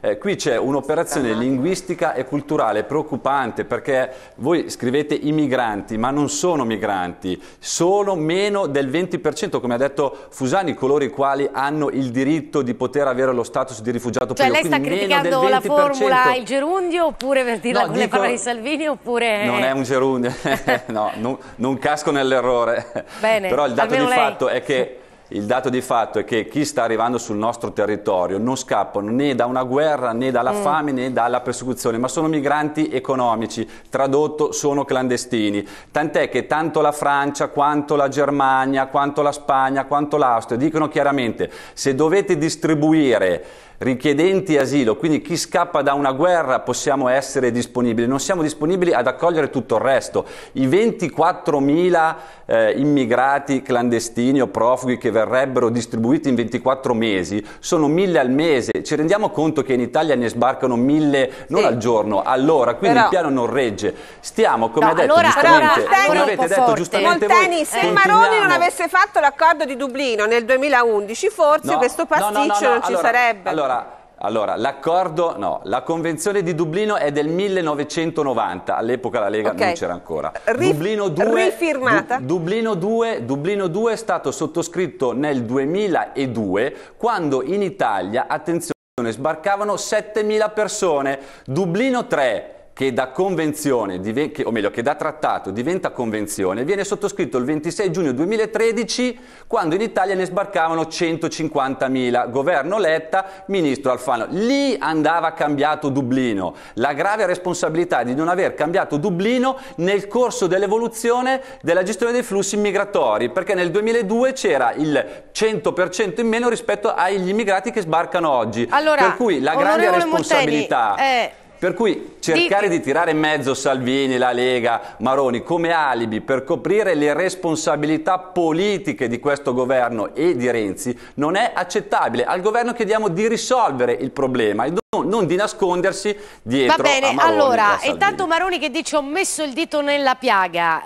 Eh, qui c'è un'operazione linguistica e culturale preoccupante perché voi scrivete i migranti, ma non sono migranti, sono meno del 20%, come ha detto Fusani, coloro i quali hanno il diritto di poter avere lo status di rifugiato cioè, politico. Lei sta criticando la formula il gerundio oppure per dirla no, con dico, le parole di Salvini oppure... Non è un gerundio, no, non, non casco nell'errore. Bene, Però il dato di lei... fatto è che il dato di fatto è che chi sta arrivando sul nostro territorio non scappano né da una guerra né dalla mm. fame né dalla persecuzione, ma sono migranti economici, tradotto sono clandestini. Tant'è che tanto la Francia quanto la Germania, quanto la Spagna, quanto l'Austria dicono chiaramente se dovete distribuire richiedenti asilo, quindi chi scappa da una guerra possiamo essere disponibili, non siamo disponibili ad accogliere tutto il resto. I 24.000 eh, immigrati clandestini o profughi che verrebbero distribuiti in 24 mesi sono mille al mese. Ci rendiamo conto che in Italia ne sbarcano mille non al giorno, all'ora, quindi però... il piano non regge. Stiamo, come, no, detto, allora, giustamente, Monteni, come avete detto forte. giustamente Monteni, voi, se eh. Maroni non avesse fatto l'accordo di Dublino nel 2011, forse no, questo pasticcio no, non ci allora, sarebbe. Allora, allora, l'accordo, no, la Convenzione di Dublino è del 1990, all'epoca la Lega okay. non c'era ancora. Rif- Dublino 2, rifirmata. Du- Dublino 2, Dublino 2 è stato sottoscritto nel 2002, quando in Italia, attenzione, sbarcavano 7.000 persone. Dublino 3 che da convenzione, che, o meglio, che da trattato diventa convenzione, viene sottoscritto il 26 giugno 2013 quando in Italia ne sbarcavano 150.000. Governo Letta, ministro Alfano. Lì andava cambiato Dublino. La grave responsabilità di non aver cambiato Dublino nel corso dell'evoluzione della gestione dei flussi migratori, perché nel 2002 c'era il 100% in meno rispetto agli immigrati che sbarcano oggi. Allora, per cui la grande responsabilità... Monteni, eh per cui cercare Dici. di tirare in mezzo Salvini, la Lega, Maroni come alibi per coprire le responsabilità politiche di questo governo e di Renzi non è accettabile. Al governo chiediamo di risolvere il problema e non di nascondersi dietro Va bene, a Maroni, allora, intanto Maroni che dice ho messo il dito nella piaga,